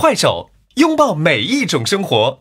快手，拥抱每一种生活。